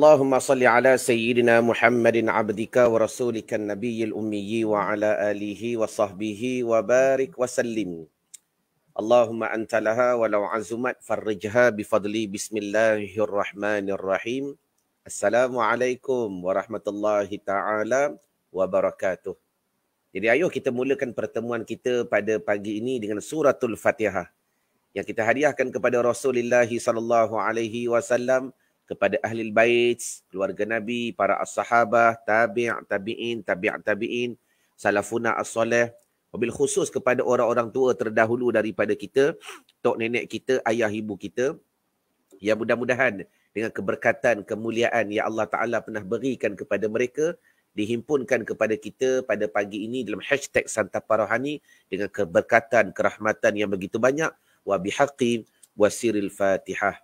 اللهم صل على سيدنا محمد عبدك ورسولك النبي الأمي وعلى آله وصحبه وبارك وسلم اللهم أنت لها ولو عزمت فرجها بفضلي بسم الله الرحمن الرحيم السلام عليكم ورحمة الله تعالى وبركاته Jadi ayuh kita mulakan pertemuan kita pada pagi ini dengan suratul Fatihah yang kita hadiahkan kepada Rasulullah sallallahu alaihi wasallam kepada ahli bait, keluarga Nabi, para as-sahabah, tabi' tabi'in, tabi' tabi'in, salafuna as-salih, wabil khusus kepada orang-orang tua terdahulu daripada kita, tok nenek kita, ayah ibu kita, Ya mudah-mudahan dengan keberkatan, kemuliaan yang Allah Ta'ala pernah berikan kepada mereka, dihimpunkan kepada kita pada pagi ini dalam hashtag Santapa Rohani dengan keberkatan, kerahmatan yang begitu banyak. Wa Wabihaqim wasiril fatihah.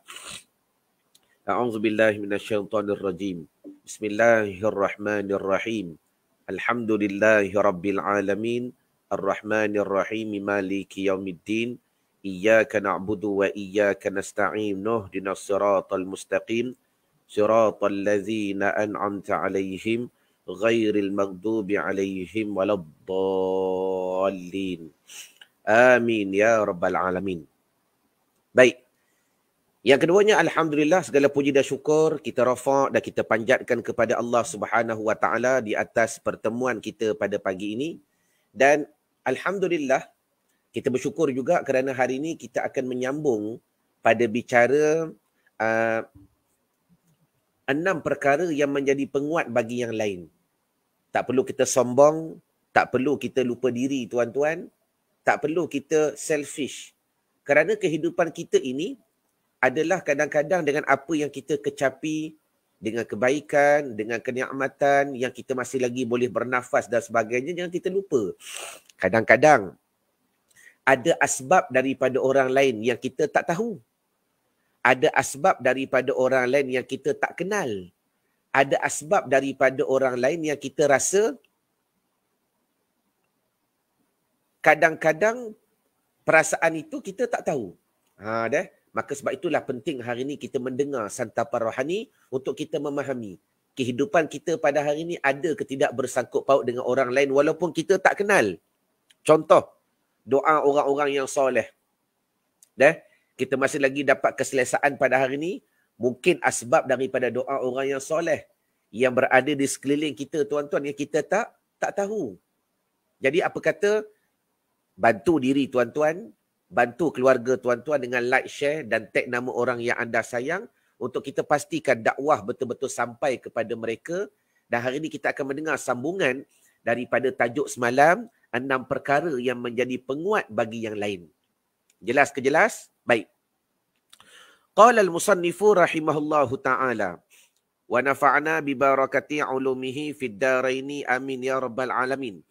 أعوذ بالله من الشيطان الرجيم بسم الله الرحمن الرحيم الحمد لله رب العالمين الرحمن الرحيم مالك يوم الدين إياك نعبد وإياك نستعين نهدنا الصراط المستقيم صراط الذين أنعمت عليهم غير المغضوب عليهم ولا الضالين آمين يا رب العالمين Baik, yang keduanya alhamdulillah segala puji dan syukur kita rafa' dan kita panjatkan kepada Allah Subhanahu wa di atas pertemuan kita pada pagi ini dan alhamdulillah kita bersyukur juga kerana hari ini kita akan menyambung pada bicara uh, enam perkara yang menjadi penguat bagi yang lain. Tak perlu kita sombong, tak perlu kita lupa diri tuan-tuan, tak perlu kita selfish. Kerana kehidupan kita ini adalah kadang-kadang dengan apa yang kita kecapi dengan kebaikan, dengan kenikmatan yang kita masih lagi boleh bernafas dan sebagainya jangan kita lupa. Kadang-kadang ada asbab daripada orang lain yang kita tak tahu. Ada asbab daripada orang lain yang kita tak kenal. Ada asbab daripada orang lain yang kita rasa kadang-kadang perasaan itu kita tak tahu. Ha deh. Maka sebab itulah penting hari ini kita mendengar santapan rohani untuk kita memahami kehidupan kita pada hari ini ada ke tidak bersangkut paut dengan orang lain walaupun kita tak kenal. Contoh, doa orang-orang yang soleh. Dah, kita masih lagi dapat keselesaan pada hari ini mungkin asbab daripada doa orang yang soleh yang berada di sekeliling kita tuan-tuan yang kita tak tak tahu. Jadi apa kata bantu diri tuan-tuan bantu keluarga tuan-tuan dengan like, share dan tag nama orang yang anda sayang untuk kita pastikan dakwah betul-betul sampai kepada mereka. Dan hari ini kita akan mendengar sambungan daripada tajuk semalam enam perkara yang menjadi penguat bagi yang lain. Jelas ke jelas? Baik. Qala al-musannifu rahimahullahu ta'ala wa nafa'na bi barakati ulumihi fid daraini amin ya rabbal alamin.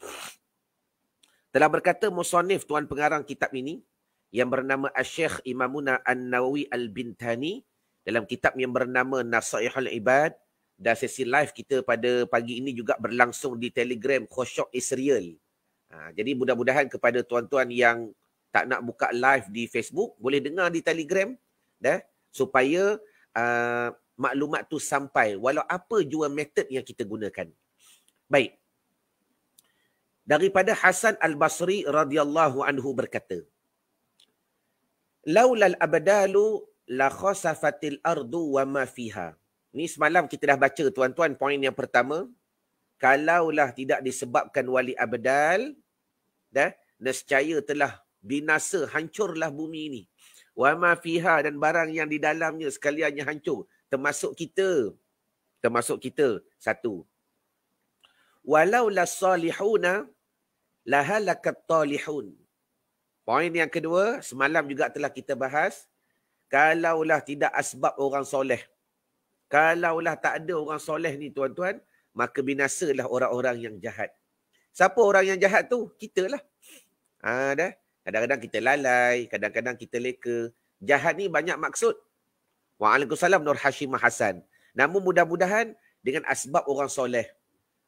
Telah berkata musannif tuan pengarang kitab ini yang bernama Asyikh Imamuna An-Nawi Al-Bintani dalam kitab yang bernama Nasaihul Ibad dan sesi live kita pada pagi ini juga berlangsung di Telegram Khoshok Israel. Ha, jadi mudah-mudahan kepada tuan-tuan yang tak nak buka live di Facebook boleh dengar di Telegram dah supaya uh, maklumat tu sampai walau apa jua method yang kita gunakan. Baik. Daripada Hasan Al-Basri radhiyallahu anhu berkata, laulal abdalu la khasafatil ardu wa ma fiha. Ni semalam kita dah baca tuan-tuan poin yang pertama. Kalaulah tidak disebabkan wali abdal, dah nescaya telah binasa hancurlah bumi ini. Wa ma fiha dan barang yang di dalamnya sekaliannya hancur termasuk kita. Termasuk kita satu. Walau la salihuna lahalakat talihun. Poin yang kedua, semalam juga telah kita bahas. Kalaulah tidak asbab orang soleh. Kalaulah tak ada orang soleh ni tuan-tuan, maka binasalah orang-orang yang jahat. Siapa orang yang jahat tu? Kita lah. Ha, Kadang-kadang kita lalai, kadang-kadang kita leka. Jahat ni banyak maksud. Waalaikumsalam Nur Hashim Hasan. Namun mudah-mudahan dengan asbab orang soleh.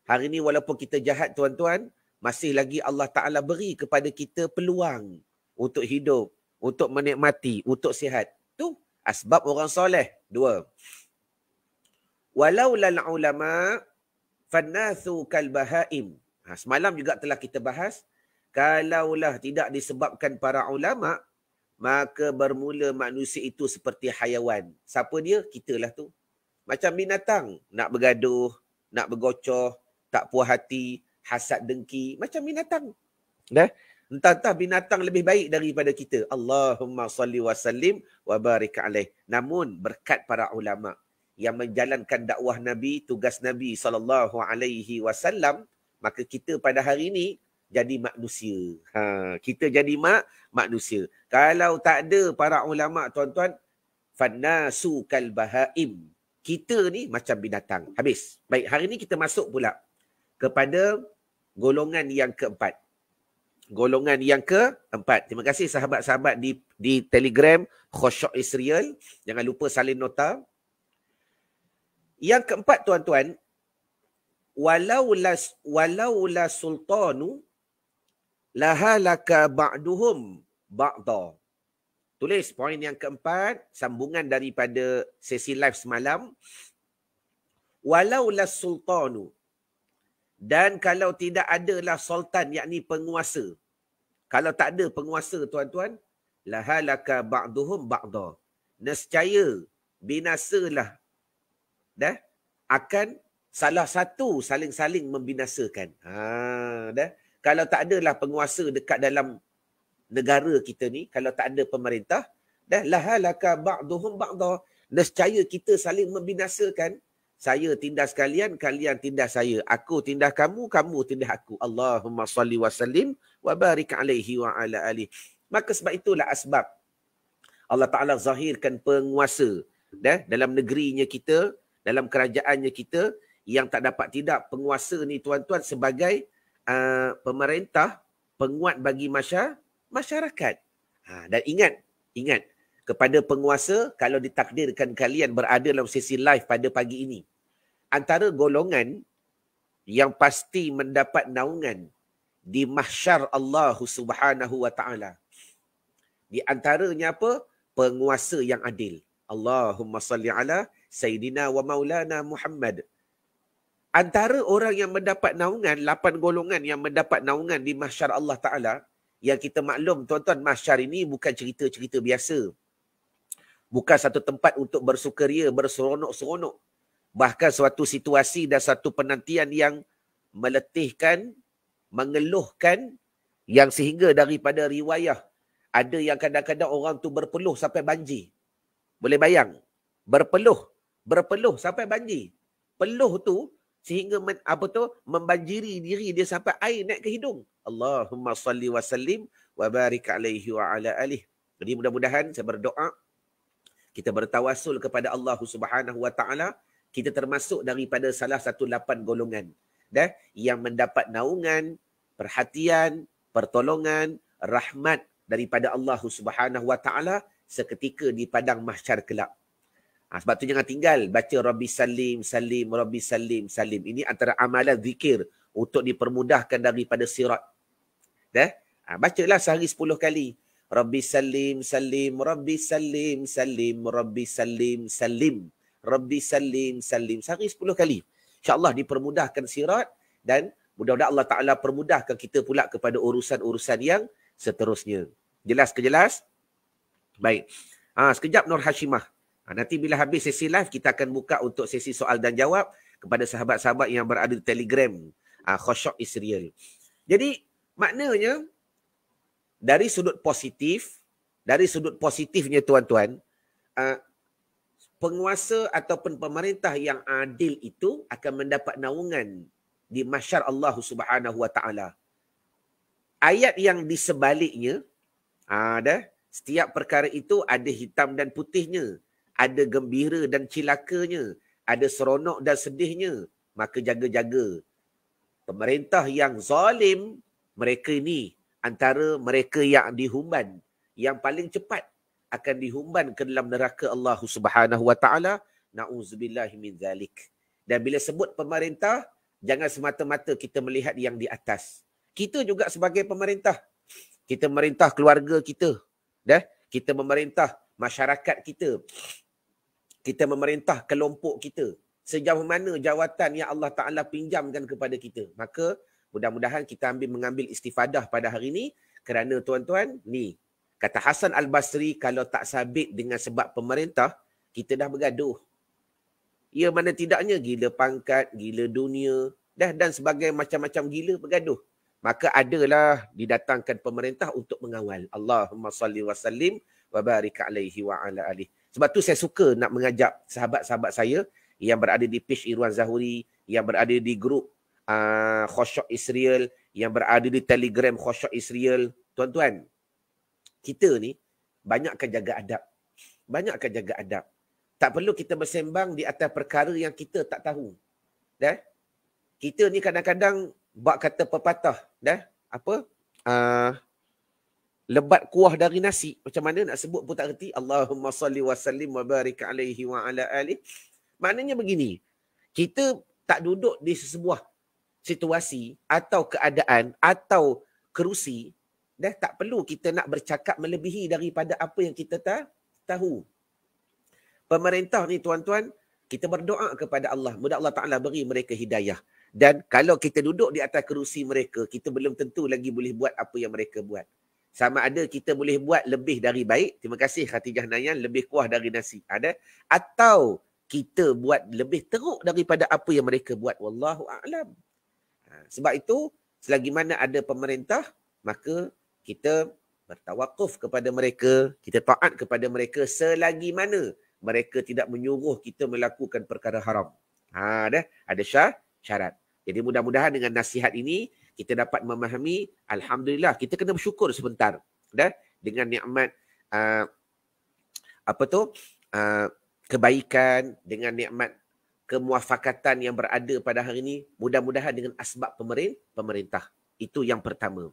Hari ni walaupun kita jahat tuan-tuan, masih lagi Allah Ta'ala beri kepada kita peluang untuk hidup, untuk menikmati, untuk sihat. Tu asbab orang soleh. Dua. Walau lal ulama fannasu kal bahaim. Ha, semalam juga telah kita bahas kalaulah tidak disebabkan para ulama maka bermula manusia itu seperti hayawan. Siapa dia? Kitalah tu. Macam binatang nak bergaduh, nak bergocoh, tak puas hati, hasad dengki, macam binatang. Dah? Entah-entah binatang lebih baik daripada kita. Allahumma salli wa sallim wa barik alaih. Namun berkat para ulama yang menjalankan dakwah Nabi, tugas Nabi sallallahu alaihi wasallam, maka kita pada hari ini jadi manusia. Ha, kita jadi mak manusia. Kalau tak ada para ulama tuan-tuan, fannasu kal bahaim. Kita ni macam binatang. Habis. Baik, hari ini kita masuk pula kepada golongan yang keempat golongan yang keempat. Terima kasih sahabat-sahabat di di Telegram Khoshok Israel. Jangan lupa salin nota. Yang keempat tuan-tuan, Walau la walau la sultanu lahalaka ba'duhum ba'da. Tulis poin yang keempat, sambungan daripada sesi live semalam. la sultanu, dan kalau tidak adalah sultan yakni penguasa kalau tak ada penguasa tuan-tuan lahalaka ba'duhum ba'da nescaya binasalah dah akan salah satu saling-saling membinasakan ha dah kalau tak adalah penguasa dekat dalam negara kita ni kalau tak ada pemerintah dah lahalaka ba'duhum ba'da nescaya kita saling membinasakan saya tindas kalian, kalian tindas saya. Aku tindas kamu, kamu tindas aku. Allahumma salli wa sallim wa barik alaihi wa ala alihi. Maka sebab itulah asbab Allah Ta'ala zahirkan penguasa dah, dalam negerinya kita, dalam kerajaannya kita yang tak dapat tidak penguasa ni tuan-tuan sebagai uh, pemerintah penguat bagi masyarakat. Ha, dan ingat, ingat kepada penguasa kalau ditakdirkan kalian berada dalam sesi live pada pagi ini. Antara golongan yang pasti mendapat naungan di mahsyar Allah Subhanahu wa taala. Di antaranya apa? Penguasa yang adil. Allahumma salli ala sayyidina wa maulana Muhammad. Antara orang yang mendapat naungan, lapan golongan yang mendapat naungan di mahsyar Allah Ta'ala, yang kita maklum, tuan-tuan, mahsyar ini bukan cerita-cerita biasa bukan satu tempat untuk bersukaria, berseronok-seronok. Bahkan suatu situasi dan satu penantian yang meletihkan, mengeluhkan yang sehingga daripada riwayah ada yang kadang-kadang orang tu berpeluh sampai banjir. Boleh bayang? Berpeluh, berpeluh sampai banjir. Peluh tu sehingga men, apa tu membanjiri diri dia sampai air naik ke hidung. Allahumma salli wa sallim wa barik alaihi wa ala alihi. Jadi mudah-mudahan saya berdoa kita bertawasul kepada Allah Subhanahu Wa Taala kita termasuk daripada salah satu lapan golongan dah ya, yang mendapat naungan perhatian pertolongan rahmat daripada Allah Subhanahu Wa Taala seketika di padang mahsyar kelak ha, sebab tu jangan tinggal baca Rabbi Salim Salim Rabbi Salim Salim ini antara amalan zikir untuk dipermudahkan daripada sirat dah ya. ha, bacalah sehari sepuluh kali Rabbi Salim Salim Rabbi Salim Salim Rabbi Salim Salim Rabbi Salim Salim sehari 10 kali insyaallah dipermudahkan sirat dan mudah-mudahan Allah Taala permudahkan kita pula kepada urusan-urusan yang seterusnya jelas ke jelas baik ha sekejap Nur Hashimah ha, nanti bila habis sesi live kita akan buka untuk sesi soal dan jawab kepada sahabat-sahabat yang berada di Telegram ha, Khoshok is real jadi maknanya dari sudut positif dari sudut positifnya tuan-tuan uh, penguasa ataupun pemerintah yang adil itu akan mendapat naungan di masyar Allah Subhanahu wa taala ayat yang di sebaliknya ada ah, uh, setiap perkara itu ada hitam dan putihnya ada gembira dan cilakanya ada seronok dan sedihnya maka jaga-jaga pemerintah yang zalim mereka ini antara mereka yang dihumban yang paling cepat akan dihumban ke dalam neraka Allah Subhanahu wa taala nauzubillahi min zalik dan bila sebut pemerintah jangan semata-mata kita melihat yang di atas kita juga sebagai pemerintah kita merintah keluarga kita dah kita memerintah masyarakat kita kita memerintah kelompok kita sejauh mana jawatan yang Allah taala pinjamkan kepada kita maka Mudah-mudahan kita ambil mengambil istifadah pada hari ini kerana tuan-tuan ni kata Hasan Al-Basri kalau tak sabit dengan sebab pemerintah kita dah bergaduh. Ia ya, mana tidaknya gila pangkat, gila dunia dah dan sebagai macam-macam gila bergaduh. Maka adalah didatangkan pemerintah untuk mengawal. Allahumma salli wa sallim wa barik alaihi wa ala alihi. Sebab tu saya suka nak mengajak sahabat-sahabat saya yang berada di page Irwan Zahuri, yang berada di grup uh, ah, Khoshok Israel yang berada di telegram Khoshok Israel. Tuan-tuan, kita ni banyakkan jaga adab. Banyakkan jaga adab. Tak perlu kita bersembang di atas perkara yang kita tak tahu. Dah? Kita ni kadang-kadang bak kata pepatah. Dah? Apa? Uh, lebat kuah dari nasi. Macam mana nak sebut pun tak reti. Allahumma salli wa sallim wa barik alaihi wa ala alihi. Maknanya begini. Kita tak duduk di sesebuah situasi atau keadaan atau kerusi dah tak perlu kita nak bercakap melebihi daripada apa yang kita ta- tahu pemerintah ni tuan-tuan kita berdoa kepada Allah mudah Allah taala beri mereka hidayah dan kalau kita duduk di atas kerusi mereka kita belum tentu lagi boleh buat apa yang mereka buat sama ada kita boleh buat lebih dari baik terima kasih Khatijah Nayan lebih kuah dari nasi ada ha, atau kita buat lebih teruk daripada apa yang mereka buat wallahu a'lam Ha, sebab itu, selagi mana ada pemerintah, maka kita bertawakuf kepada mereka, kita taat kepada mereka selagi mana mereka tidak menyuruh kita melakukan perkara haram. Ha, dah. Ada syar, syarat. Jadi mudah-mudahan dengan nasihat ini, kita dapat memahami, Alhamdulillah, kita kena bersyukur sebentar. Dah. Dengan nikmat uh, apa tu, uh, kebaikan, dengan nikmat kemuafakatan yang berada pada hari ini mudah-mudahan dengan asbab pemerintah. Itu yang pertama.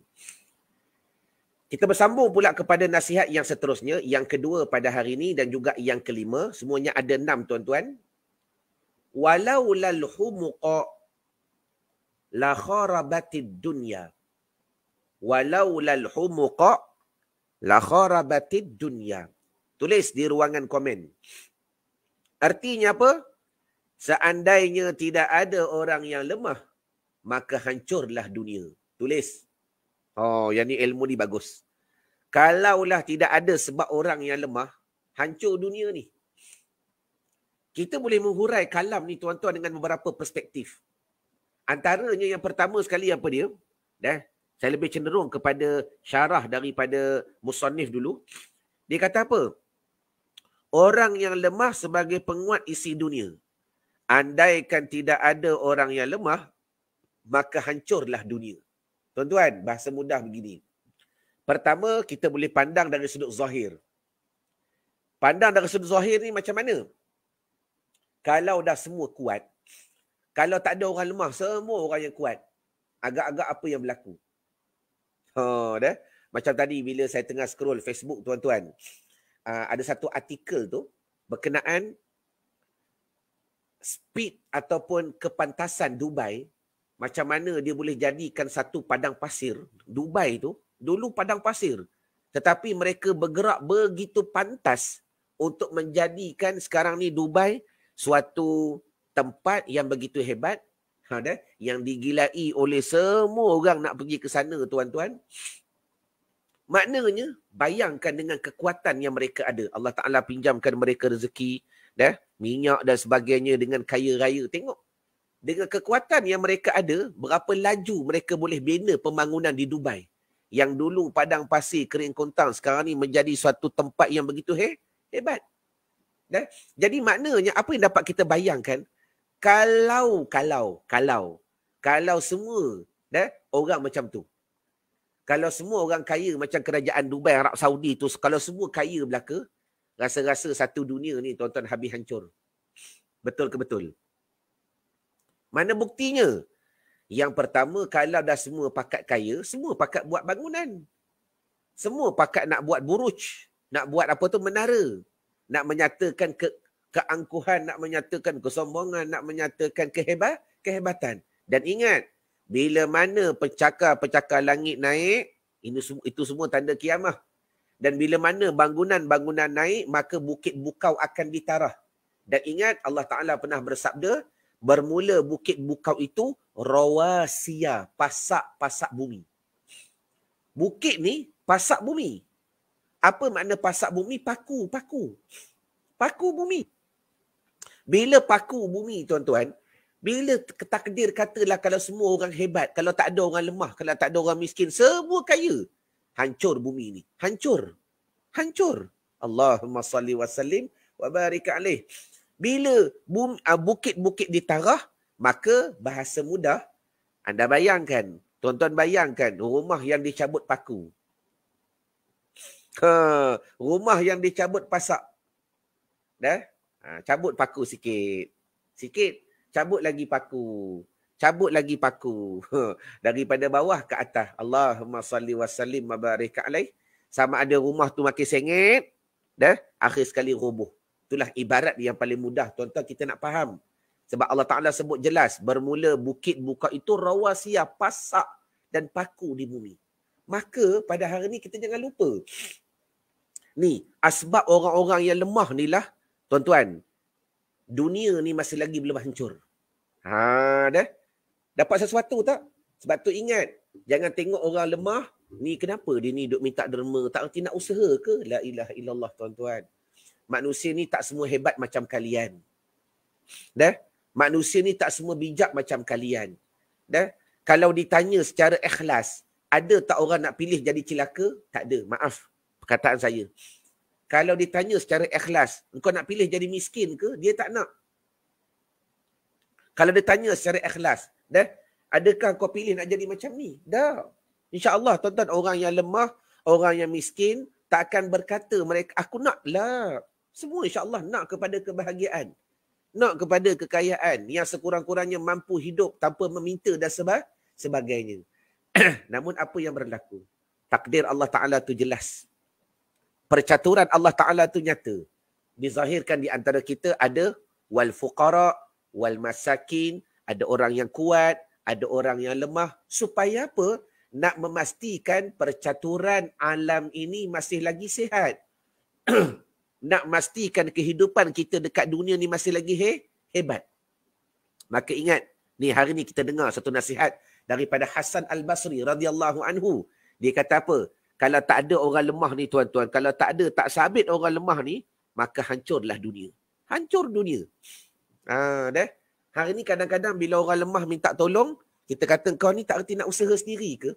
Kita bersambung pula kepada nasihat yang seterusnya, yang kedua pada hari ini dan juga yang kelima. Semuanya ada enam tuan-tuan. Walau lal humuqa la kharabatid dunya. Walau lal humuqa la kharabatid dunya. Tulis di ruangan komen. Artinya apa? Seandainya tidak ada orang yang lemah, maka hancurlah dunia. Tulis. Oh, yang ni ilmu ni bagus. Kalaulah tidak ada sebab orang yang lemah, hancur dunia ni. Kita boleh menghurai kalam ni tuan-tuan dengan beberapa perspektif. Antaranya yang pertama sekali apa dia? Dah. Saya lebih cenderung kepada syarah daripada musonif dulu. Dia kata apa? Orang yang lemah sebagai penguat isi dunia andaikan tidak ada orang yang lemah, maka hancurlah dunia. Tuan-tuan, bahasa mudah begini. Pertama, kita boleh pandang dari sudut zahir. Pandang dari sudut zahir ni macam mana? Kalau dah semua kuat, kalau tak ada orang lemah, semua orang yang kuat. Agak-agak apa yang berlaku? Ha, dah. Macam tadi bila saya tengah scroll Facebook tuan-tuan. Ah, ada satu artikel tu berkenaan speed ataupun kepantasan Dubai macam mana dia boleh jadikan satu padang pasir Dubai tu dulu padang pasir tetapi mereka bergerak begitu pantas untuk menjadikan sekarang ni Dubai suatu tempat yang begitu hebat ada ha, yang digilai oleh semua orang nak pergi ke sana tuan-tuan maknanya bayangkan dengan kekuatan yang mereka ada Allah Taala pinjamkan mereka rezeki dah minyak dan sebagainya dengan kaya raya. Tengok. Dengan kekuatan yang mereka ada, berapa laju mereka boleh bina pembangunan di Dubai. Yang dulu padang pasir kering kontang sekarang ni menjadi suatu tempat yang begitu he, hebat. Dan, jadi maknanya apa yang dapat kita bayangkan? Kalau, kalau, kalau, kalau semua dan, orang macam tu. Kalau semua orang kaya macam kerajaan Dubai, Arab Saudi tu, kalau semua kaya belaka, rasa-rasa satu dunia ni tuan-tuan habis hancur. Betul ke betul? Mana buktinya? Yang pertama, kalau dah semua pakat kaya, semua pakat buat bangunan. Semua pakat nak buat buruj. Nak buat apa tu? Menara. Nak menyatakan ke keangkuhan, nak menyatakan kesombongan, nak menyatakan kehebat, kehebatan. Dan ingat, bila mana pencakar-pencakar langit naik, itu semua tanda kiamah. Dan bila mana bangunan-bangunan naik, maka bukit bukau akan ditarah. Dan ingat Allah Ta'ala pernah bersabda, bermula bukit bukau itu rawasia, pasak-pasak bumi. Bukit ni pasak bumi. Apa makna pasak bumi? Paku, paku. Paku bumi. Bila paku bumi tuan-tuan, bila takdir katalah kalau semua orang hebat, kalau tak ada orang lemah, kalau tak ada orang miskin, semua kaya hancur bumi ini, Hancur. Hancur. Allahumma salli wa sallim wa barik alaih. Bila bumi, ah, bukit-bukit ditarah, maka bahasa mudah, anda bayangkan, tuan-tuan bayangkan rumah yang dicabut paku. Ha, rumah yang dicabut pasak. Dah? Ha, cabut paku sikit. Sikit. Cabut lagi paku cabut lagi paku daripada bawah ke atas Allahumma salli wa sallim wa alaih sama ada rumah tu makin sengit dah akhir sekali roboh itulah ibarat yang paling mudah tuan-tuan kita nak faham sebab Allah Taala sebut jelas bermula bukit buka itu rawasia pasak dan paku di bumi maka pada hari ni kita jangan lupa ni asbab orang-orang yang lemah ni lah tuan-tuan dunia ni masih lagi belum hancur Ha dah. Dapat sesuatu tak? Sebab tu ingat, jangan tengok orang lemah, ni kenapa dia ni duk minta derma, tak erti nak usaha ke? La ilaha ilallah tuan-tuan. Manusia ni tak semua hebat macam kalian. Dah? Manusia ni tak semua bijak macam kalian. Dah? Kalau ditanya secara ikhlas, ada tak orang nak pilih jadi celaka? Tak ada. Maaf perkataan saya. Kalau ditanya secara ikhlas, kau nak pilih jadi miskin ke? Dia tak nak. Kalau ditanya secara ikhlas, Dah. Adakah kau pilih nak jadi macam ni? Dah. InsyaAllah tuan-tuan orang yang lemah, orang yang miskin tak akan berkata mereka, aku nak lah. Semua insyaAllah nak kepada kebahagiaan. Nak kepada kekayaan yang sekurang-kurangnya mampu hidup tanpa meminta dan sebab, sebagainya. Namun apa yang berlaku? Takdir Allah Ta'ala tu jelas. Percaturan Allah Ta'ala tu nyata. Dizahirkan di antara kita ada wal fuqara, wal masakin, ada orang yang kuat, ada orang yang lemah. Supaya apa? Nak memastikan percaturan alam ini masih lagi sihat. Nak memastikan kehidupan kita dekat dunia ni masih lagi he, hebat. Maka ingat, ni hari ni kita dengar satu nasihat daripada Hasan Al-Basri radhiyallahu anhu. Dia kata apa? Kalau tak ada orang lemah ni tuan-tuan, kalau tak ada, tak sabit orang lemah ni, maka hancurlah dunia. Hancur dunia. Ah, ha, dah. Hari ni kadang-kadang bila orang lemah minta tolong, kita kata kau ni tak reti nak usaha sendiri ke?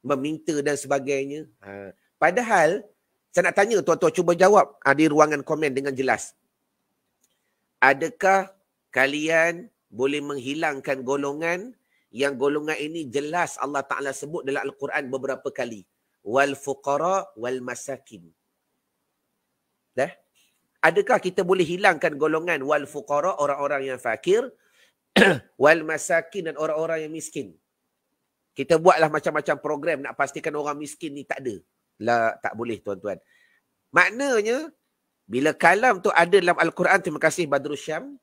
Meminta dan sebagainya. Ha. Padahal, saya nak tanya tuan-tuan cuba jawab ha, di ruangan komen dengan jelas. Adakah kalian boleh menghilangkan golongan yang golongan ini jelas Allah Ta'ala sebut dalam Al-Quran beberapa kali. Wal-fuqara wal-masakin. Dah? adakah kita boleh hilangkan golongan wal fuqara orang-orang yang fakir wal masakin dan orang-orang yang miskin kita buatlah macam-macam program nak pastikan orang miskin ni tak ada lah tak boleh tuan-tuan maknanya bila kalam tu ada dalam al-Quran terima kasih Badru badrusyam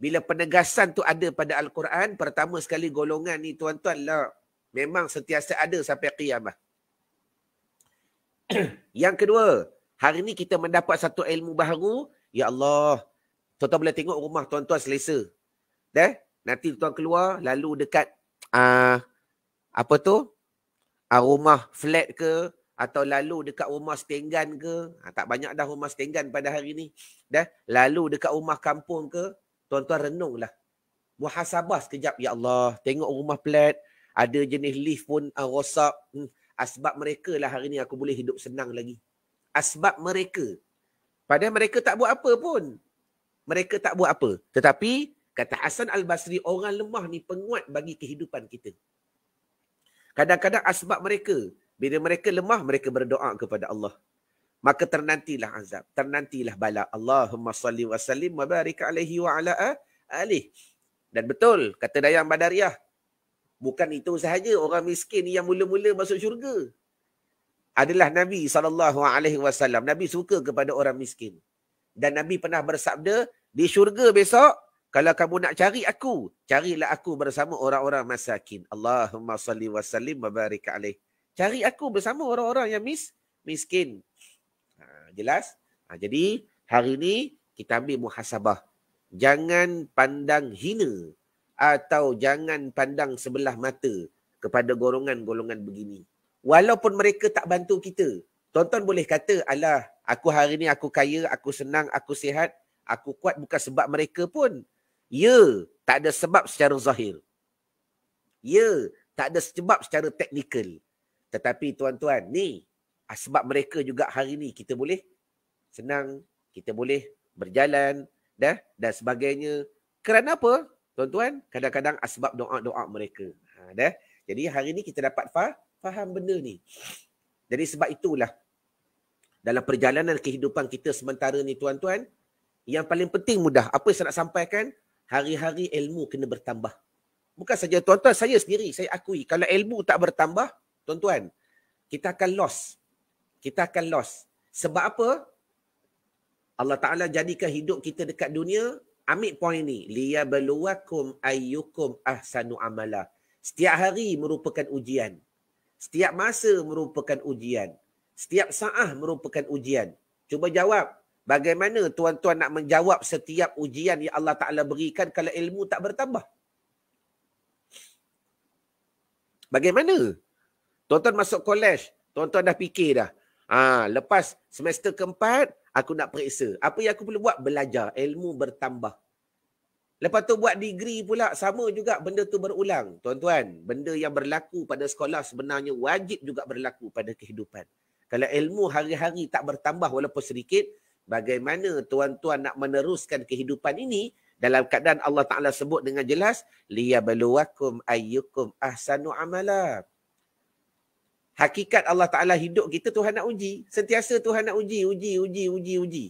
bila penegasan tu ada pada al-Quran pertama sekali golongan ni tuan-tuan lah memang sentiasa ada sampai kiamat yang kedua Hari ni kita mendapat satu ilmu baru. Ya Allah. Tuan-tuan boleh tengok rumah tuan-tuan selesa. Dah? Nanti tuan keluar lalu dekat uh, apa tu? Uh, rumah flat ke atau lalu dekat rumah setenggan ke? Ha, tak banyak dah rumah setenggan pada hari ni. Dah? Lalu dekat rumah kampung ke? Tuan-tuan renunglah. Muhasabah sekejap. Ya Allah. Tengok rumah flat. Ada jenis lift pun uh, rosak. Hmm. Asbab mereka lah hari ni aku boleh hidup senang lagi asbab mereka. Padahal mereka tak buat apa pun. Mereka tak buat apa. Tetapi, kata Hasan Al-Basri, orang lemah ni penguat bagi kehidupan kita. Kadang-kadang asbab mereka, bila mereka lemah, mereka berdoa kepada Allah. Maka ternantilah azab. Ternantilah bala. Allahumma salli wa sallim wa barik alaihi wa ala alih. Dan betul, kata Dayang Badariah. Bukan itu sahaja orang miskin yang mula-mula masuk syurga adalah Nabi saw. Nabi suka kepada orang miskin. Dan Nabi pernah bersabda, di syurga besok kalau kamu nak cari aku, carilah aku bersama orang-orang masakin. Allahumma salli wa sallim wa barik alaih. Cari aku bersama orang-orang yang mis miskin. Ha, jelas? Ha, jadi hari ini kita ambil muhasabah. Jangan pandang hina atau jangan pandang sebelah mata kepada golongan-golongan begini walaupun mereka tak bantu kita. tonton boleh kata, alah, aku hari ni aku kaya, aku senang, aku sihat, aku kuat bukan sebab mereka pun. Ya, tak ada sebab secara zahir. Ya, tak ada sebab secara teknikal. Tetapi tuan-tuan, ni ah, sebab mereka juga hari ni kita boleh senang, kita boleh berjalan dah dan sebagainya. Kerana apa? Tuan-tuan, kadang-kadang ah, sebab doa-doa mereka. Ha, dah. Jadi hari ni kita dapat faham faham benda ni. Jadi sebab itulah dalam perjalanan kehidupan kita sementara ni tuan-tuan, yang paling penting mudah, apa yang saya nak sampaikan, hari-hari ilmu kena bertambah. Bukan saja tuan-tuan, saya sendiri, saya akui, kalau ilmu tak bertambah, tuan-tuan, kita akan lost. Kita akan lost. Sebab apa? Allah Ta'ala jadikan hidup kita dekat dunia, ambil poin ni, liya beluakum ayyukum ahsanu amala. Setiap hari merupakan ujian. Setiap masa merupakan ujian. Setiap saat merupakan ujian. Cuba jawab. Bagaimana tuan-tuan nak menjawab setiap ujian yang Allah Ta'ala berikan kalau ilmu tak bertambah? Bagaimana? Tuan-tuan masuk kolej. Tuan-tuan dah fikir dah. Ha, lepas semester keempat, aku nak periksa. Apa yang aku perlu buat? Belajar. Ilmu bertambah. Lepas tu buat degree pula sama juga benda tu berulang. Tuan-tuan, benda yang berlaku pada sekolah sebenarnya wajib juga berlaku pada kehidupan. Kalau ilmu hari-hari tak bertambah walaupun sedikit, bagaimana tuan-tuan nak meneruskan kehidupan ini dalam keadaan Allah Taala sebut dengan jelas liya liyabluwakum ayyukum ahsanu amala. Hakikat Allah Taala hidup kita Tuhan nak uji, sentiasa Tuhan nak uji, uji, uji, uji, uji.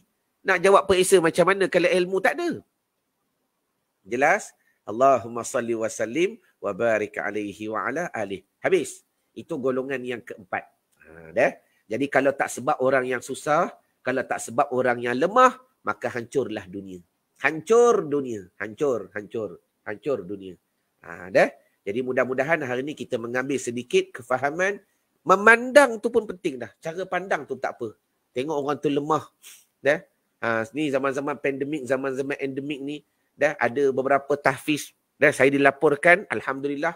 Nak jawab perisa macam mana kalau ilmu tak ada? Jelas? Allahumma salli wa sallim wa barik alaihi wa ala alih. Habis. Itu golongan yang keempat. Ha, dah. Jadi kalau tak sebab orang yang susah, kalau tak sebab orang yang lemah, maka hancurlah dunia. Hancur dunia. Hancur, hancur. Hancur dunia. Ha, dah. Jadi mudah-mudahan hari ini kita mengambil sedikit kefahaman. Memandang tu pun penting dah. Cara pandang tu tak apa. Tengok orang tu lemah. Dah. Ha, ni zaman-zaman pandemik, zaman-zaman endemik ni dah ada beberapa tahfiz dan saya dilaporkan alhamdulillah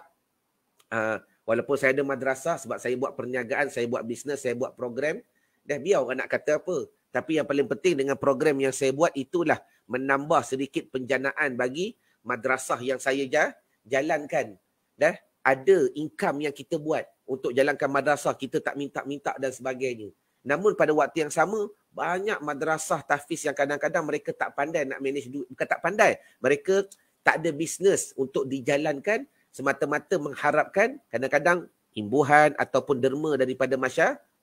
uh, walaupun saya ada madrasah sebab saya buat perniagaan saya buat bisnes saya buat program dah biar orang nak kata apa tapi yang paling penting dengan program yang saya buat itulah menambah sedikit penjanaan bagi madrasah yang saya ja, jalankan dah ada income yang kita buat untuk jalankan madrasah kita tak minta-minta dan sebagainya namun pada waktu yang sama banyak madrasah tahfiz yang kadang-kadang mereka tak pandai nak manage duit. Bukan tak pandai. Mereka tak ada bisnes untuk dijalankan semata-mata mengharapkan kadang-kadang imbuhan ataupun derma daripada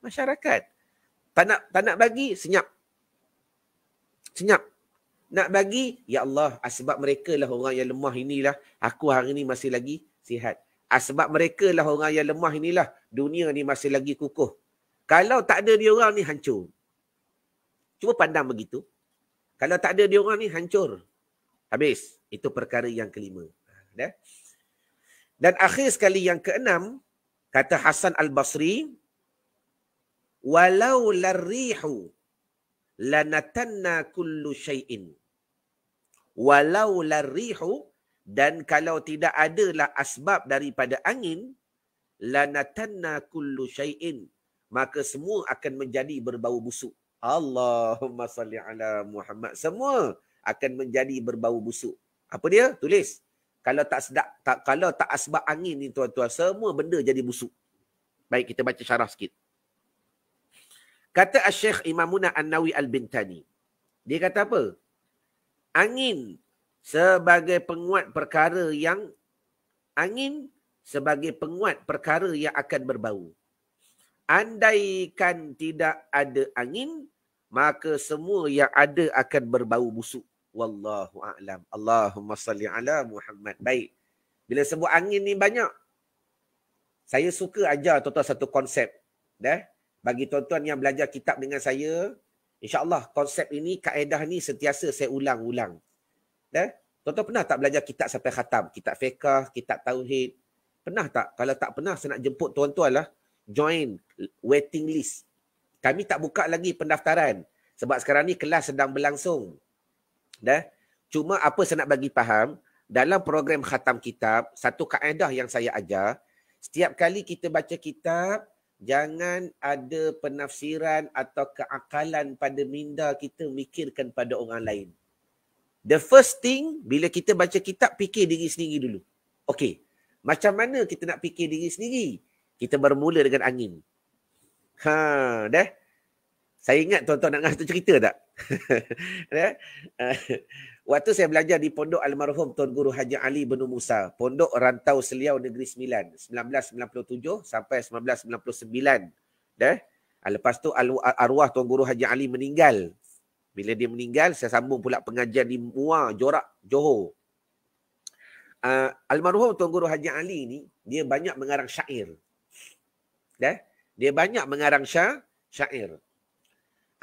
masyarakat. Tak nak, tak nak bagi, senyap. Senyap. Nak bagi, Ya Allah, sebab mereka lah orang yang lemah inilah. Aku hari ini masih lagi sihat. Sebab mereka lah orang yang lemah inilah. Dunia ni masih lagi kukuh. Kalau tak ada dia orang ni hancur. Cuba pandang begitu. Kalau tak ada dia orang ni hancur. Habis. Itu perkara yang kelima. Ya. Dan akhir sekali yang keenam kata Hasan Al-Basri walau larihu lanatanna kullu shay'in. Walau larihu dan kalau tidak adalah asbab daripada angin lanatanna kullu shay'in maka semua akan menjadi berbau busuk. Allahumma salli ala Muhammad. Semua akan menjadi berbau busuk. Apa dia? Tulis. Kalau tak sedap, tak, kalau tak asbab angin ni tuan-tuan, semua benda jadi busuk. Baik, kita baca syarah sikit. Kata Asyik Imamuna An-Nawi Al-Bintani. Dia kata apa? Angin sebagai penguat perkara yang angin sebagai penguat perkara yang akan berbau andaikan tidak ada angin maka semua yang ada akan berbau busuk wallahu a'lam allahumma salli ala muhammad baik bila sebut angin ni banyak saya suka ajar tuan-tuan satu konsep dah bagi tuan-tuan yang belajar kitab dengan saya insya Allah konsep ini kaedah ni sentiasa saya ulang-ulang dah Tuan-tuan pernah tak belajar kitab sampai khatam? Kitab fiqah, kitab tauhid. Pernah tak? Kalau tak pernah, saya nak jemput tuan-tuan lah join waiting list. Kami tak buka lagi pendaftaran sebab sekarang ni kelas sedang berlangsung. Dah. Cuma apa saya nak bagi faham, dalam program khatam kitab, satu kaedah yang saya ajar, setiap kali kita baca kitab, jangan ada penafsiran atau keakalan pada minda kita mikirkan pada orang lain. The first thing, bila kita baca kitab, fikir diri sendiri dulu. Okay, macam mana kita nak fikir diri sendiri? Kita bermula dengan angin. Ha, dah. Saya ingat tuan-tuan nak ngasih cerita tak? uh, waktu saya belajar di Pondok Almarhum Tuan Guru Haji Ali bin Musa, Pondok Rantau Seliau Negeri Sembilan, 1997 sampai 1999. Dah. Uh, lepas tu al- arwah Tuan Guru Haji Ali meninggal. Bila dia meninggal, saya sambung pula pengajian di Mua, Jorak, Johor. Uh, almarhum Tuan Guru Haji Ali ni, dia banyak mengarang syair. Eh? Dia banyak mengarang syair. syair.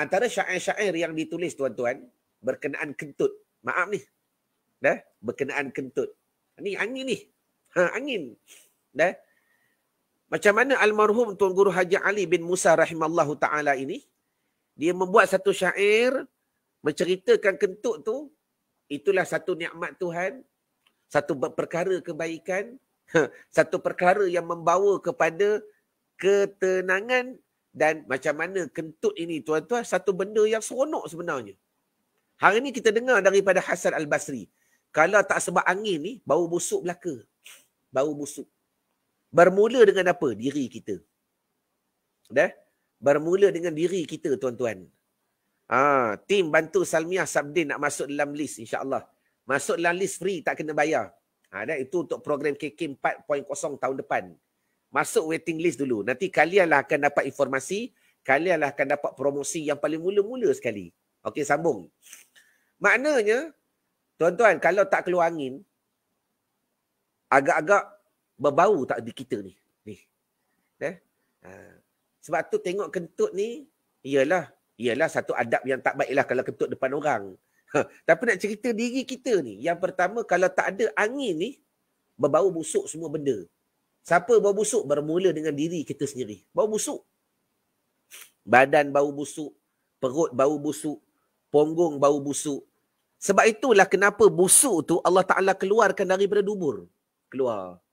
Antara syair-syair yang ditulis tuan-tuan, berkenaan kentut. Maaf ni. dah Berkenaan kentut. Ini angin ni. Ha, angin. dah. Macam mana almarhum Tuan Guru Haji Ali bin Musa rahimallahu ta'ala ini, dia membuat satu syair, menceritakan kentut tu, itulah satu nikmat Tuhan, satu perkara kebaikan, satu perkara yang membawa kepada ketenangan dan macam mana kentut ini tuan-tuan satu benda yang seronok sebenarnya. Hari ini kita dengar daripada Hasan Al-Basri. Kalau tak sebab angin ni, bau busuk belaka. Bau busuk. Bermula dengan apa? Diri kita. Dah? Bermula dengan diri kita tuan-tuan. Ah, tim bantu Salmiah Sabdin nak masuk dalam list insya Allah. Masuk dalam list free tak kena bayar. Ha, itu untuk program KK 4.0 tahun depan masuk waiting list dulu. Nanti kalianlah akan dapat informasi, kalianlah akan dapat promosi yang paling mula-mula sekali. Okey, sambung. Maknanya, tuan-tuan, kalau tak keluar angin, agak-agak berbau tak di kita ni. ni. Eh? Ha. Sebab tu tengok kentut ni, iyalah, iyalah satu adab yang tak baiklah kalau kentut depan orang. Ha. Tapi nak cerita diri kita ni, yang pertama kalau tak ada angin ni, berbau busuk semua benda. Siapa bau busuk? Bermula dengan diri kita sendiri. Bau busuk. Badan bau busuk. Perut bau busuk. Ponggong bau busuk. Sebab itulah kenapa busuk tu Allah Ta'ala keluarkan daripada dubur. Keluar.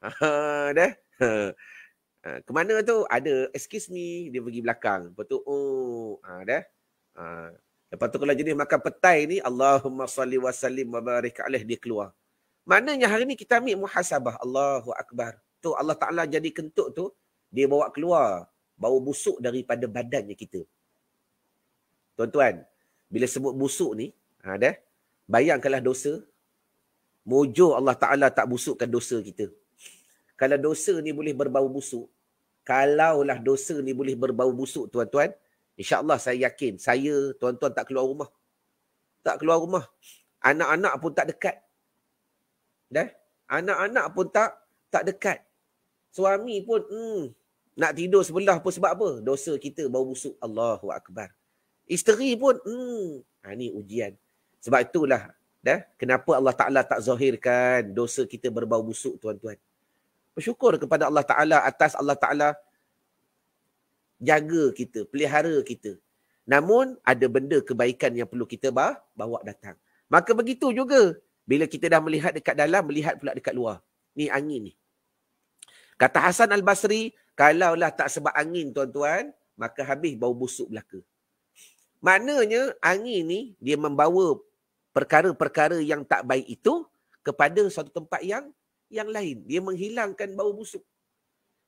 Ha, dah? Ha. Ha, Kemana tu? Ada, excuse me. Dia pergi belakang. Lepas tu, oh. Ha, dah? Ha. Lepas tu kalau jenis makan petai ni, Allahumma salli wa sallim wa barik alaih, dia keluar. Maknanya hari ni kita ambil muhasabah. Allahu Akbar tu Allah Ta'ala jadi kentut tu, dia bawa keluar bau busuk daripada badannya kita. Tuan-tuan, bila sebut busuk ni, ha, dah, bayangkanlah dosa. Mojo Allah Ta'ala tak busukkan dosa kita. Kalau dosa ni boleh berbau busuk, kalaulah dosa ni boleh berbau busuk, tuan-tuan, insyaAllah saya yakin, saya, tuan-tuan tak keluar rumah. Tak keluar rumah. Anak-anak pun tak dekat. Dah? Anak-anak pun tak tak dekat suami pun hmm, nak tidur sebelah pun sebab apa? Dosa kita bau busuk. Allahu Akbar. Isteri pun hmm, ha, ni ujian. Sebab itulah dah, kenapa Allah Ta'ala tak zahirkan dosa kita berbau busuk tuan-tuan. Bersyukur kepada Allah Ta'ala atas Allah Ta'ala jaga kita, pelihara kita. Namun ada benda kebaikan yang perlu kita bah, bawa datang. Maka begitu juga bila kita dah melihat dekat dalam, melihat pula dekat luar. Ni angin ni. Kata Hasan Al-Basri, kalaulah tak sebab angin tuan-tuan, maka habis bau busuk belaka. Maknanya angin ni dia membawa perkara-perkara yang tak baik itu kepada suatu tempat yang yang lain. Dia menghilangkan bau busuk.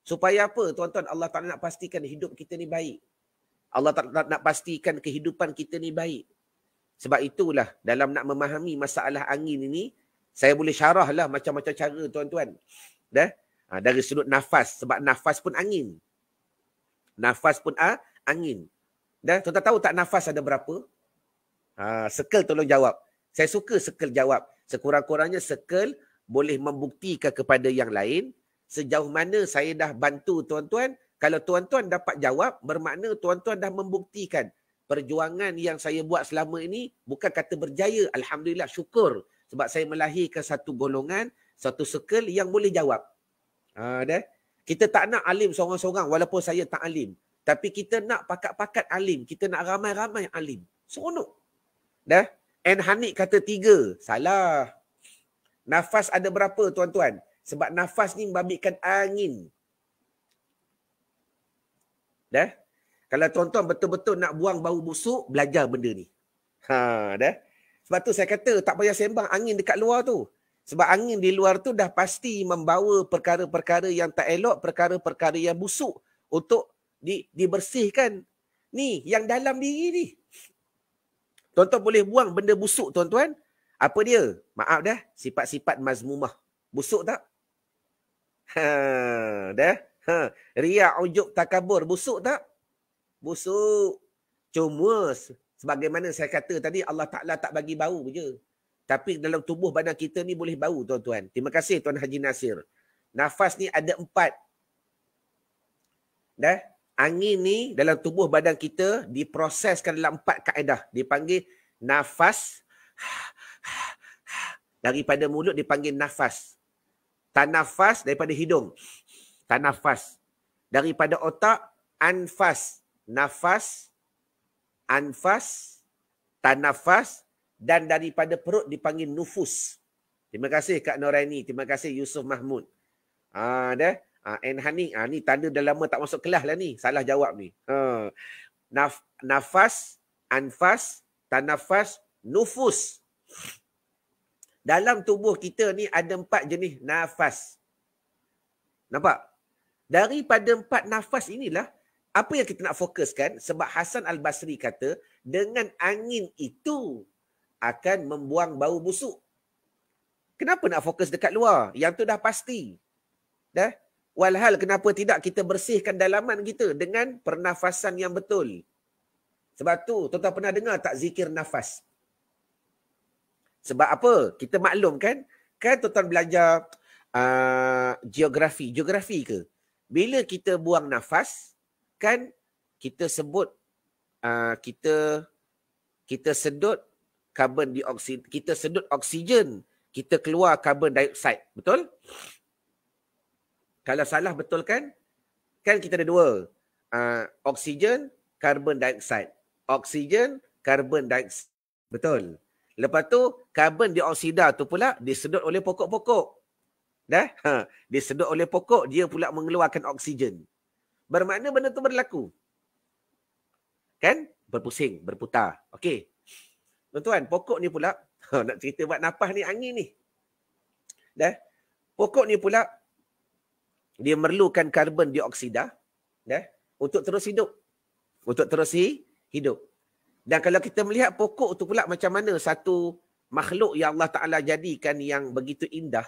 Supaya apa tuan-tuan Allah Ta'ala nak pastikan hidup kita ni baik. Allah Ta'ala nak pastikan kehidupan kita ni baik. Sebab itulah dalam nak memahami masalah angin ini, saya boleh syarahlah macam-macam cara tuan-tuan. Dah? Ha, dari sudut nafas. Sebab nafas pun angin. Nafas pun ah, angin. Dah, tuan-tuan tahu tak nafas ada berapa? Ha, circle tolong jawab. Saya suka circle jawab. Sekurang-kurangnya circle boleh membuktikan kepada yang lain. Sejauh mana saya dah bantu tuan-tuan. Kalau tuan-tuan dapat jawab, bermakna tuan-tuan dah membuktikan. Perjuangan yang saya buat selama ini bukan kata berjaya. Alhamdulillah, syukur. Sebab saya melahirkan satu golongan, satu circle yang boleh jawab. Uh, kita tak nak alim seorang-seorang walaupun saya tak alim. Tapi kita nak pakat-pakat alim. Kita nak ramai-ramai alim. Seronok. Dah? And Hanik kata tiga. Salah. Nafas ada berapa tuan-tuan? Sebab nafas ni membabitkan angin. Dah? Kalau tuan-tuan betul-betul nak buang bau busuk, belajar benda ni. Ha, dah? Sebab tu saya kata tak payah sembang angin dekat luar tu. Sebab angin di luar tu dah pasti membawa perkara-perkara yang tak elok, perkara-perkara yang busuk untuk di, dibersihkan. Ni, yang dalam diri ni. Tuan-tuan boleh buang benda busuk, tuan-tuan. Apa dia? Maaf dah, sifat-sifat mazmumah. Busuk tak? Ha, dah? Ha, Ria ujuk takabur, busuk tak? Busuk. Cuma, sebagaimana saya kata tadi, Allah Ta'ala tak bagi bau je. Tapi dalam tubuh badan kita ni boleh bau tuan-tuan. Terima kasih Tuan Haji Nasir. Nafas ni ada empat. Dah? Angin ni dalam tubuh badan kita diproseskan dalam empat kaedah. Dipanggil nafas. Daripada mulut dipanggil nafas. Tanafas daripada hidung. Tanafas. Daripada otak, anfas. Nafas. Anfas. Tanafas dan daripada perut dipanggil nufus. Terima kasih Kak Noraini, terima kasih Yusuf Mahmud. Ah ha, dah. Ah ha, and ah ha, ni tanda dah lama tak masuk kelas lah ni. Salah jawab ni. Ha. Naf, nafas, anfas, tanafas, nufus. Dalam tubuh kita ni ada empat jenis nafas. Nampak? Daripada empat nafas inilah apa yang kita nak fokuskan sebab Hasan Al-Basri kata dengan angin itu akan membuang bau busuk. Kenapa nak fokus dekat luar? Yang tu dah pasti. Dah? Walhal kenapa tidak kita bersihkan dalaman kita dengan pernafasan yang betul? Sebab tu, tuan-tuan pernah dengar tak zikir nafas? Sebab apa? Kita maklum kan? Kan tuan-tuan belajar uh, geografi. Geografi ke? Bila kita buang nafas, kan kita sebut, uh, kita kita sedut Karbon dioksida kita sedut oksigen kita keluar karbon dioksida, betul kalau salah betul kan kan kita ada dua uh, oksigen karbon dioksida, oksigen karbon dioksida, betul lepas tu karbon dioksida tu pula disedut oleh pokok-pokok dah ha disedut oleh pokok dia pula mengeluarkan oksigen bermakna benda tu berlaku kan berpusing berputar okey Tuan-tuan, pokok ni pula, nak cerita buat napas ni angin ni. Dah. Pokok ni pula dia merlukan karbon dioksida, dah, untuk terus hidup. Untuk terus hidup. Dan kalau kita melihat pokok tu pula macam mana satu makhluk yang Allah Taala jadikan yang begitu indah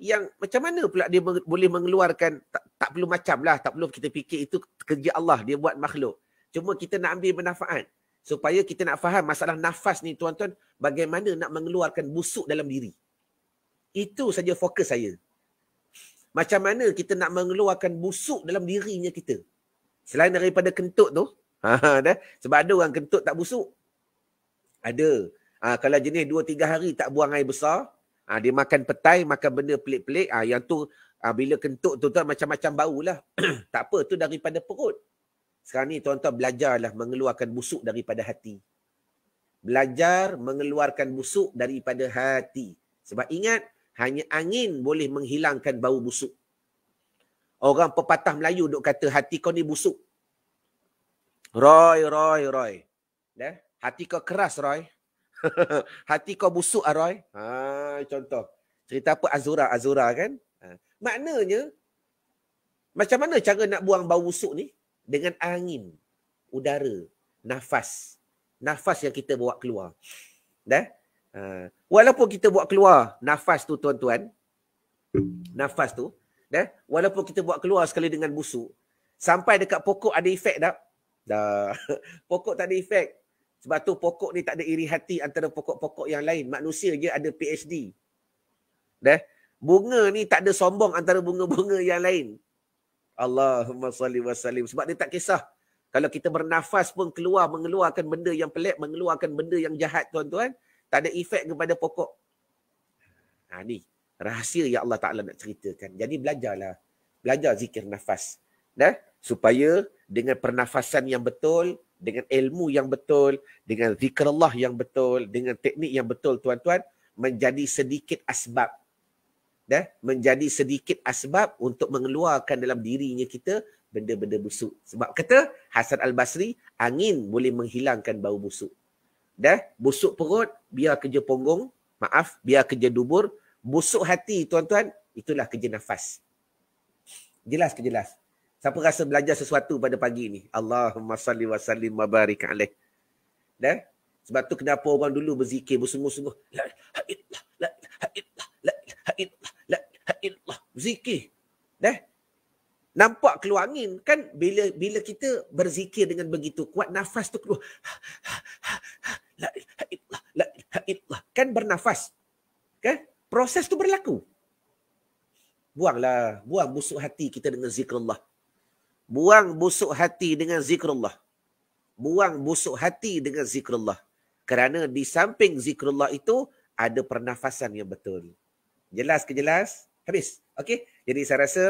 yang macam mana pula dia boleh mengeluarkan tak, tak perlu macam lah, tak perlu kita fikir itu kerja Allah dia buat makhluk. Cuma kita nak ambil manfaat supaya kita nak faham masalah nafas ni tuan-tuan bagaimana nak mengeluarkan busuk dalam diri itu saja fokus saya macam mana kita nak mengeluarkan busuk dalam dirinya kita selain daripada kentut tu ha, ha, dah sebab ada orang kentut tak busuk ada ha, kalau jenis 2 3 hari tak buang air besar ha, dia makan petai makan benda pelik-pelik ah ha, yang tu ha, bila kentut tu tuan macam-macam bau lah tak apa tu daripada perut sekarang ni tuan-tuan belajarlah mengeluarkan busuk daripada hati. Belajar mengeluarkan busuk daripada hati. Sebab ingat, hanya angin boleh menghilangkan bau busuk. Orang pepatah Melayu duk kata hati kau ni busuk. Roy, Roy, Roy. Dah? Hati kau keras, Roy. hati kau busuk, ah Roy. Ha, contoh. Cerita apa Azura, Azura kan? Ha. Maknanya, macam mana cara nak buang bau busuk ni? dengan angin udara nafas nafas yang kita bawa keluar dah uh, walaupun kita bawa keluar nafas tu tuan-tuan nafas tu dah walaupun kita bawa keluar sekali dengan busuk sampai dekat pokok ada efek tak dah pokok tak ada efek sebab tu pokok ni tak ada iri hati antara pokok-pokok yang lain manusia je ada PhD dah bunga ni tak ada sombong antara bunga-bunga yang lain Allahumma salli wa sallim. Sebab dia tak kisah. Kalau kita bernafas pun keluar, mengeluarkan benda yang pelik, mengeluarkan benda yang jahat tuan-tuan. Tak ada efek kepada pokok. Ha, ni, rahsia yang Allah Ta'ala nak ceritakan. Jadi belajarlah. Belajar zikir nafas. Dah? Supaya dengan pernafasan yang betul, dengan ilmu yang betul, dengan zikir Allah yang betul, dengan teknik yang betul tuan-tuan, menjadi sedikit asbab dah menjadi sedikit asbab untuk mengeluarkan dalam dirinya kita benda-benda busuk. Sebab kata Hasan Al-Basri, angin boleh menghilangkan bau busuk. Dah busuk perut, biar kerja ponggong, maaf, biar kerja dubur, busuk hati tuan-tuan, itulah kerja nafas. Jelas ke jelas? Siapa rasa belajar sesuatu pada pagi ni? Allahumma salli wa sallim wa barik alaih. Dah? Sebab tu kenapa orang dulu berzikir bersungguh-sungguh. La ilaha illallah, la ilaha illallah, la ta'illah, zikir. Eh? Nampak keluar angin kan bila bila kita berzikir dengan begitu kuat nafas tu keluar. La ilaha illallah, Kan bernafas. Kan? Proses tu berlaku. Buanglah, buang busuk hati kita dengan zikrullah. Buang busuk hati dengan zikrullah. Buang busuk hati dengan zikrullah. Kerana di samping zikrullah itu ada pernafasan yang betul. Jelas ke jelas? Habis. Okey. Jadi saya rasa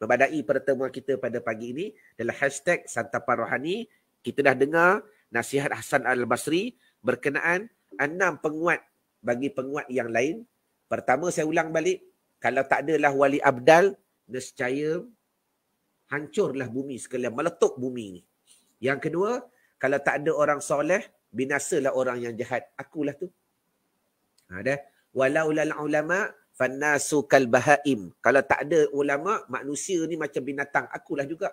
membadai pertemuan kita pada pagi ini adalah hashtag Santapan Rohani. Kita dah dengar nasihat Hasan Al-Basri berkenaan enam penguat bagi penguat yang lain. Pertama saya ulang balik. Kalau tak adalah Wali Abdal, nescaya hancurlah bumi sekalian. Meletup bumi ini. Yang kedua, kalau tak ada orang soleh, binasalah orang yang jahat. Akulah tu. Ha, dah. Walau lal ulama' fannasu kal bahaim kalau tak ada ulama manusia ni macam binatang akulah juga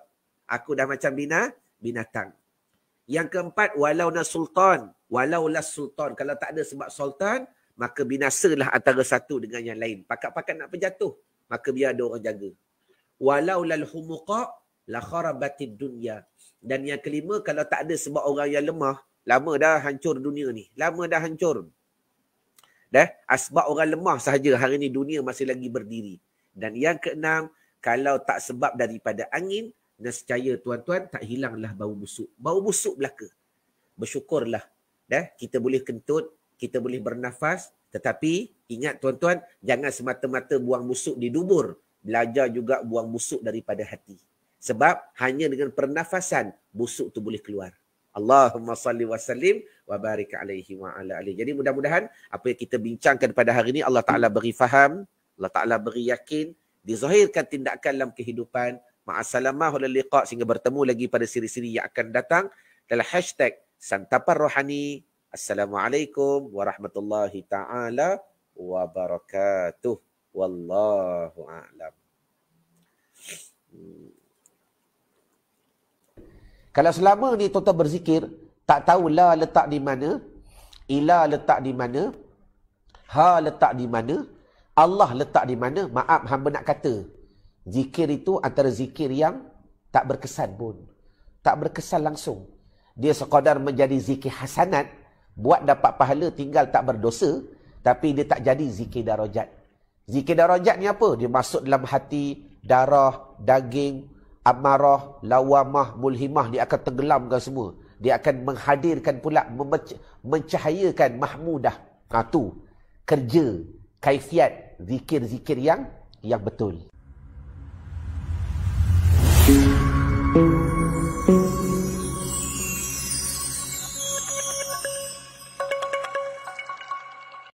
aku dah macam bina binatang yang keempat walau na sultan walau la sultan kalau tak ada sebab sultan maka binasalah antara satu dengan yang lain Pakak-pakak nak berjatuh maka biar ada orang jaga walau lal humuqa la kharabatid dunya dan yang kelima kalau tak ada sebab orang yang lemah lama dah hancur dunia ni lama dah hancur Eh, asbab orang lemah sahaja hari ni dunia masih lagi berdiri. Dan yang keenam, kalau tak sebab daripada angin, nescaya tuan-tuan tak hilanglah bau busuk. Bau busuk belaka. Bersyukurlah. Eh, kita boleh kentut, kita boleh bernafas. Tetapi ingat tuan-tuan, jangan semata-mata buang busuk di dubur. Belajar juga buang busuk daripada hati. Sebab hanya dengan pernafasan, busuk tu boleh keluar. Allahumma salli wa sallim wa barik alaihi wa ala alihi. Jadi mudah-mudahan apa yang kita bincangkan pada hari ini Allah Ta'ala beri faham, Allah Ta'ala beri yakin, dizahirkan tindakan dalam kehidupan. Ma'asalamah wa liqa sehingga bertemu lagi pada siri-siri yang akan datang dalam hashtag Santapan Rohani. Assalamualaikum warahmatullahi ta'ala wabarakatuh. Wallahu a'lam. Hmm. Kalau selama ni tuan-tuan berzikir, tak tahu la letak di mana, ila letak di mana, ha letak di mana, Allah letak di mana, maaf hamba nak kata, zikir itu antara zikir yang tak berkesan pun. Tak berkesan langsung. Dia sekadar menjadi zikir hasanat, buat dapat pahala tinggal tak berdosa, tapi dia tak jadi zikir darajat. Zikir darajat ni apa? Dia masuk dalam hati, darah, daging, amarah, lawamah, mulhimah dia akan tenggelamkan semua. Dia akan menghadirkan pula memec- mencahayakan mahmudah. Ha kerja kaifiat zikir-zikir yang yang betul. Thank you.